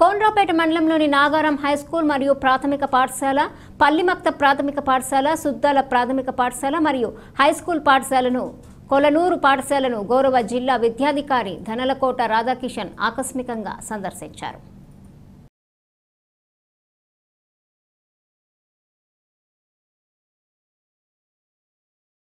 కోండ్రాపేట మండలంలోని నాగారం హైస్కూల్ మరియు ప్రాథమిక పాఠశాల పల్లిమక్త ప్రాథమిక పాఠశాల సుద్దాల ప్రాథమిక పాఠశాల మరియు హైస్కూల్ పాఠశాలను కొలనూరు పాఠశాలను గౌరవ జిల్లా విద్యాధికారి ధనలకోట రాధాకిషన్ ఆకస్మికంగా సందర్శించారు